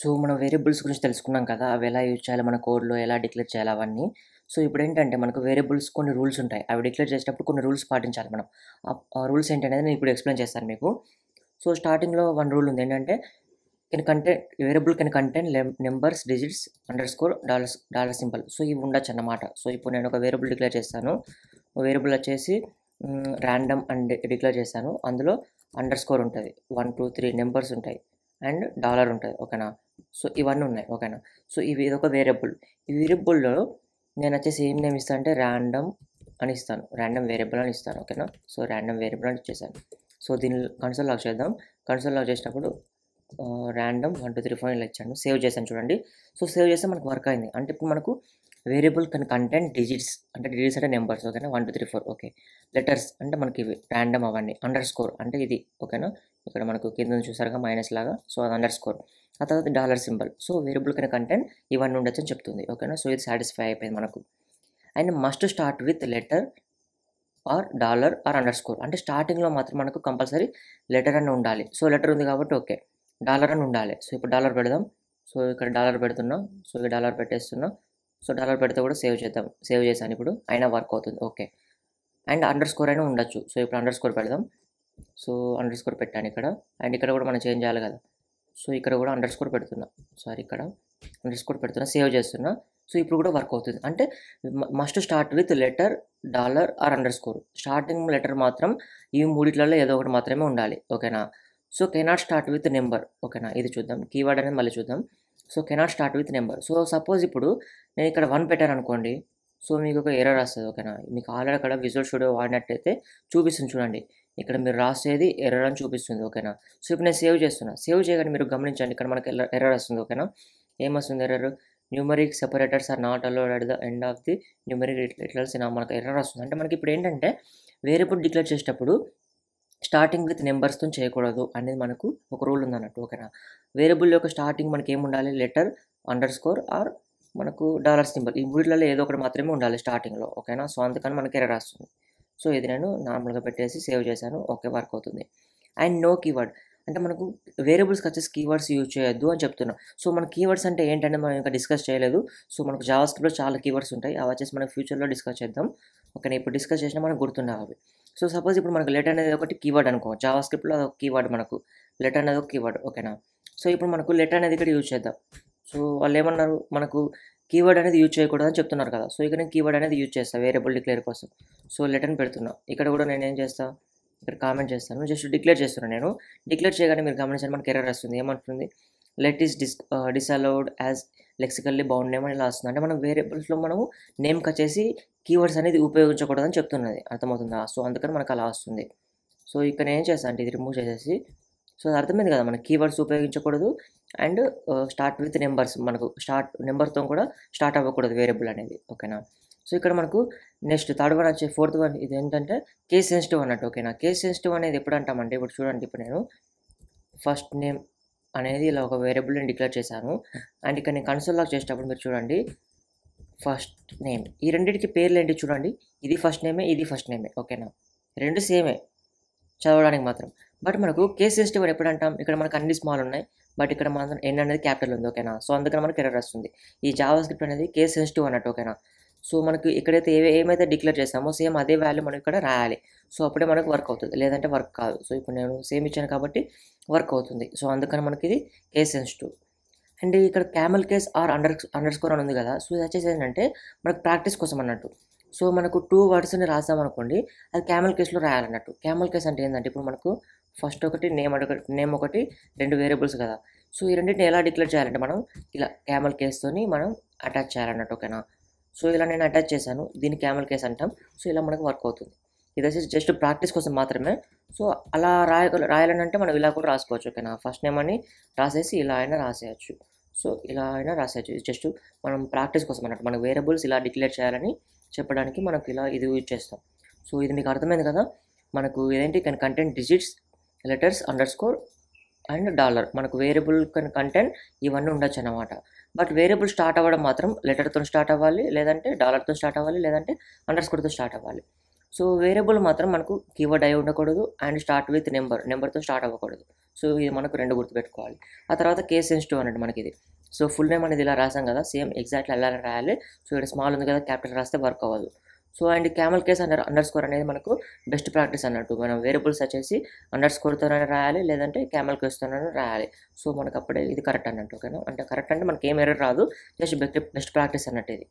so మనం variables గురించి తెలుసుకున్నాం కదా అవి ఎలా యూజ్ చేయాలి మన కోడ్లో ఎలా డిక్లేర్ చేయాలి అవన్నీ సో ఇప్పుడు ఏంటంటే మనకు వేరియబుల్స్ కొన్ని రూల్స్ ఉంటాయి అవి డిక్లేర్ చేసేటప్పుడు కొన్ని రూల్స్ పాటించాలి మనం ఆ రూల్స్ ఏంటనేది నేను ఇప్పుడు ఎక్స్ప్లెయిన్ చేస్తాను మీకు సో స్టార్టింగ్లో వన్ రూల్ ఉంది ఏంటంటే can content variable can content numbers digits underscore dollars dollar simple so ఇవి ఉండొచ్చు అన్నమాట సో ఇప్పుడు నేను ఒక వేరియబుల్ డిక్లేర్ చేస్తాను వేరియబుల్ వచ్చేసి ర్యాండమ్ అండ్ డిక్లేర్ చేశాను అందులో అండర్ స్కోర్ ఉంటుంది వన్ టూ త్రీ నెంబర్స్ ఉంటాయి అండ్ డాలర్ ఉంటుంది ఓకేనా సో ఇవన్నీ ఉన్నాయి ఓకేనా సో ఇవి ఇది ఒక వేరియబుల్ ఈ వేరియబుల్లో నేను వచ్చేసి ఏం నేమ్ ఇస్తాను అంటే ర్యాండమ్ అని ఇస్తాను ర్యాండమ్ వేరియబుల్ అని ఇస్తాను ఓకేనా సో ర్యాండమ్ వేరియబుల్ అని ఇచ్చేసాను సో దీన్ని కన్సోల్ లాక్ చేద్దాం కన్సోల్ లాక్ చేసినప్పుడు random one two three four ఇలా ఇచ్చాను సేవ్ చేశాను చూడండి సో సేవ్ చేస్తే మనకు వర్క్ అయింది అంటే ఇప్పుడు మనకు వేరియబుల్ కెన్ కంటెంట్ డిజిట్స్ అంటే డిజిట్స్ అంటే నెంబర్స్ ఓకేనా one two three four okay letters అంటే మనకి ర్యాండమ్ అవన్నీ అండర్ స్కోర్ అంటే ఇది ఓకేనా ఇక్కడ మనకు కింద చూసారుగా మైనస్ లాగా సో అది అండర్ స్కోర్ ఆ తర్వాత dollar symbol so variable can content ఇవన్నీ ఉండొచ్చు అని చెప్తుంది ఓకేనా సో ఇది సాటిస్ఫై అయిపోయింది మనకు and must start with letter or dollar or underscore అంటే స్టార్టింగ్లో మాత్రం మనకు కంపల్సరీ లెటర్ అని ఉండాలి సో లెటర్ ఉంది కాబట్టి ఓకే డాలర్ అని ఉండాలి సో ఇప్పుడు డాలర్ పెడదాం సో ఇక్కడ డాలర్ పెడుతున్నాం సో ఇక్కడ డాలర్ పెట్టేస్తున్నాం సో డాలర్ పెడితే కూడా సేవ్ చేద్దాం సేవ్ చేశాను ఇప్పుడు అయినా వర్క్ అవుతుంది ఓకే అండ్ అండర్ స్కోర్ అయినా ఉండొచ్చు సో ఇప్పుడు అండర్ స్కోర్ పెడదాం సో అండర్ స్కోర్ పెట్టాను ఇక్కడ అండ్ ఇక్కడ కూడా మనం చేంజ్ చేయాలి కదా సో ఇక్కడ కూడా అండర్ స్కోర్ పెడుతున్నా సారీ ఇక్కడ అండర్ స్కోర్ పెడుతున్నా సేవ్ చేస్తున్నా సో ఇప్పుడు కూడా వర్క్ అవుతుంది అంటే must start with letter dollar or underscore starting letter మాత్రం ఈ మూడిట్లలో ఏదో ఒకటి మాత్రమే ఉండాలి ఓకేనా so cannot start with number ఓకేనా ఇది చూద్దాం కీవర్డ్ అనేది మళ్ళీ చూద్దాం so cannot start with number so suppose ఇప్పుడు నేను ఇక్కడ వన్ పెట్టాను అనుకోండి సో మీకు ఒక ఎర్రర్ వస్తుంది ఓకేనా మీకు ఆల్రెడీ అక్కడ విజువల్ స్టూడియో వాడినట్టయితే చూపిస్తుంది చూడండి ఇక్కడ మీరు రాసేది ఎర్ర అని చూపిస్తుంది ఓకేనా సో ఇప్పుడు నేను సేవ్ చేస్తున్నా సేవ్ చేయగానే మీరు గమనించండి ఇక్కడ మనకి ఎర్రర్ వస్తుంది ఓకేనా ఏమొస్తుంది error numeric separators are not allowed at the end of the numeric literals మనకి ఎర్రర్ వస్తుంది అంటే మనకి ఇప్పుడు ఏంటంటే వేరియబుల్ డిక్లేర్ చేసేటప్పుడు స్టార్టింగ్ విత్ నెంబర్స్తో చేయకూడదు అనేది మనకు ఒక రూల్ ఉందన్నట్టు ఓకేనా వేరియబుల్ యొక్క స్టార్టింగ్ మనకి ఏముండాలి లెటర్ అండర్ స్కోర్ ఆర్ మనకు డాలర్ సింబల్ ఈ మూడిలలో ఏదో ఒకటి మాత్రమే ఉండాలి స్టార్టింగ్లో ఓకేనా సో అందుకని మనకి ఎర్ర రాస్తుంది సో ఇది నేను నార్మల్గా పెట్టేసి సేవ్ చేశాను ఓకే వర్క్ అవుతుంది అండ్ నో కీవర్డ్ అంటే మనకు వేరియబుల్స్ వచ్చేసి కీవర్డ్స్ యూజ్ చేయొద్దు అని చెప్తున్నా సో మన కీవర్డ్స్ అంటే ఏంటంటే మనం ఇంకా డిస్కస్ చేయలేదు సో మనకు జావాస్క్రిప్ట్లో చాలా కీవర్డ్స్ ఉంటాయి అవి వచ్చేసి మనం ఫ్యూచర్లో డిస్కస్ చేద్దాం ఓకే ఇప్పుడు డిస్కస్ చేసినా మనకు గుర్తున్నావు అవి సో సపోజ్ ఇప్పుడు మనకు లెటర్ అనేది ఒకటి కీవర్డ్ అనుకో జావాస్క్రిప్ట్లో అదొక కీవర్డ్ మనకు లెటర్ అనేది ఒక కీవర్డ్ ఓకేనా సో ఇప్పుడు మనకు లెటర్ అనేది ఇక్కడ యూజ్ చేద్దాం సో వాళ్ళు ఏమన్నారు మనకు కీవర్డ్ అనేది యూజ్ చేయకూడదు అని చెప్తున్నారు కదా సో ఇక్కడ నేను కీవర్డ్ అనేది యూజ్ చేస్తాను వేరియబుల్ డిక్లేర్ కోసం సో లెటర్ని పెడుతున్నా ఇక్కడ కూడా నేను ఏం చేస్తాను ఇక్కడ కామెంట్ చేస్తాను జస్ట్ డిక్లేర్ చేస్తున్నాను నేను డిక్లేర్ చేయగానే మీరు గమనించండి మనకి ఎర్రర్ వస్తుంది ఏమంటుంది let is dis disallowed as lexically bound name అని ఇలా వస్తుంది అంటే మనం వేరియబుల్స్లో మనము నేమ్ చేసి కీవర్డ్స్ అనేది ఉపయోగించకూడదని చెప్తున్నది అర్థమవుతుందా సో అందుకని మనకు అలా వస్తుంది సో ఇక్కడ నేను ఏం చేస్తాను అంటే ఇది రిమూవ్ చేసేసి సో అది అర్థమైంది కదా మనం కీవర్డ్స్ ఉపయోగించకూడదు అండ్ స్టార్ట్ విత్ నెంబర్స్ మనకు స్టార్ట్ నెంబర్తో కూడా స్టార్ట్ అవ్వకూడదు వేరియబుల్ అనేది ఓకేనా సో ఇక్కడ మనకు నెక్స్ట్ థర్డ్ వన్ వచ్చే ఫోర్త్ వన్ ఇది ఏంటంటే కేస్ సెన్సిటివ్ అన్నట్టు ఓకేనా కేస్ సెన్సిటివ్ అనేది ఎప్పుడు అంటామంటే ఇప్పుడు చూడండి ఇప్పుడు నేను ఫస్ట్ నేమ్ అనేది ఇలా ఒక వేరియబుల్ని డిక్లేర్ చేశాను అండ్ ఇక్కడ నేను కన్సోల్ లాక్ చేసేటప్పుడు మీరు చూడండి ఫస్ట్ నేమ్ ఈ రెండింటికి పేర్లు ఏంటి చూడండి ఇది ఫస్ట్ నేమే ఇది ఫస్ట్ నేమే ఓకేనా రెండు సేమే చదవడానికి మాత్రం బట్ మనకు కేసీఎస్టీ వాడు ఎప్పుడు అంటాం ఇక్కడ మనకు అన్ని స్మాల్ ఉన్నాయి బట్ ఇక్కడ మనం ఎన్ అనేది క్యాపిటల్ ఉంది ఓకేనా సో అందుకని మనకి ఎర్రర్ వస్తుంది ఈ జావా స్క్రిప్ట్ అనేది కేస్ సెన్సిటివ్ అన్నట్టు ఓకేనా సో మనకు ఎక్కడైతే ఏ ఏమైతే డిక్లేర్ చేస్తామో సేమ్ అదే వాల్యూ మనం ఇక్కడ రాయాలి సో అప్పుడే మనకు వర్క్ అవుతుంది లేదంటే వర్క్ కాదు సో ఇప్పుడు నేను సేమ్ ఇచ్చాను కాబట్టి వర్క్ అవుతుంది సో అందుకని మనకి ఇది కేస్ సెన్సిటివ్ అండ్ ఇక్కడ camel case or under underscore అని ఉంది కదా సో ఇది వచ్చేసి ఏంటంటే మనకు ప్రాక్టీస్ కోసం అన్నట్టు సో మనకు టూ వర్డ్స్ అని రాసాం అనుకోండి అది క్యామల్ కేస్లో రాయాలన్నట్టు క్యామల్ కేస్ అంటే ఏంటంటే ఇప్పుడు మనకు ఫస్ట్ ఒకటి నేమ్ ఒకటి నేమ్ ఒకటి రెండు వేరియబుల్స్ కదా సో ఈ రెండింటిని ఎలా డిక్లేర్ చేయాలంటే మనం ఇలా క్యామల్ కేస్తోని మనం అటాచ్ చేయాలన్నట్టు ఓకేనా సో ఇలా నేను అటాచ్ చేశాను దీన్ని క్యామల్ కేస్ అంటాం సో ఇలా మనకు వర్క్ అవుతుంది ఇదే జస్ట్ ప్రాక్టీస్ కోసం మాత్రమే సో అలా రాయ రాయాలంటే మనం ఇలా కూడా రాసుకోవచ్చు ఓకేనా ఫస్ట్ నేమ్ అని రాసేసి ఇలా అయినా రాసేయచ్చు సో ఇలా అయినా రాసేయచ్చు జస్ట్ మనం ప్రాక్టీస్ కోసం అన్నట్టు మన వేరబుల్స్ ఇలా డిక్లేర్ చేయాలని చెప్పడానికి మనకు ఇలా ఇది యూజ్ చేస్తాం సో ఇది మీకు అర్థమైంది కదా మనకు ఏదేంటి కానీ content digits letters underscore and dollar మనకు వేరియబుల్ కంటెంట్ ఇవన్నీ ఉండొచ్చు అనమాట బట్ వేరియబుల్ స్టార్ట్ అవ్వడం మాత్రం లెటర్తో స్టార్ట్ అవ్వాలి లేదంటే డాలర్తో స్టార్ట్ అవ్వాలి లేదంటే అండర్ స్కోర్తో స్టార్ట్ అవ్వాలి సో వేరియబుల్ మాత్రం మనకు కీవర్డ్ అయి ఉండకూడదు అండ్ స్టార్ట్ విత్ నెంబర్ నెంబర్తో స్టార్ట్ అవ్వకూడదు సో ఇది మనకు రెండు గుర్తుపెట్టుకోవాలి ఆ తర్వాత కేస్ సెన్సిటివ్ అన్నట్టు మనకి ఇది సో ఫుల్ నేమ్ అనేది ఇలా రాసాం కదా సేమ్ ఎగ్జాక్ట్లీ వెళ్ళాలని రాయాలి సో ఇక్కడ స్మాల్ ఉంది కదా క్యాపిటల్ రాస్తే వర్క్ అవ్వదు so and camel case under underscore అనేది మనకు బెస్ట్ ప్రాక్టీస్ అన్నట్టు మనం వేరియబుల్స్ వచ్చేసి అండర్ స్కోర్తోనే రాయాలి లేదంటే క్యామల్ కేస్తోనే రాయాలి సో మనకు అప్పుడే ఇది కరెక్ట్ అన్నట్టు ఓకేనా అంటే కరెక్ట్ అంటే మనకి ఏం ఎర్ర రాదు జస్ట్ బెస్ట్ ప్రాక్టీస్ అన్నట్టు ఇది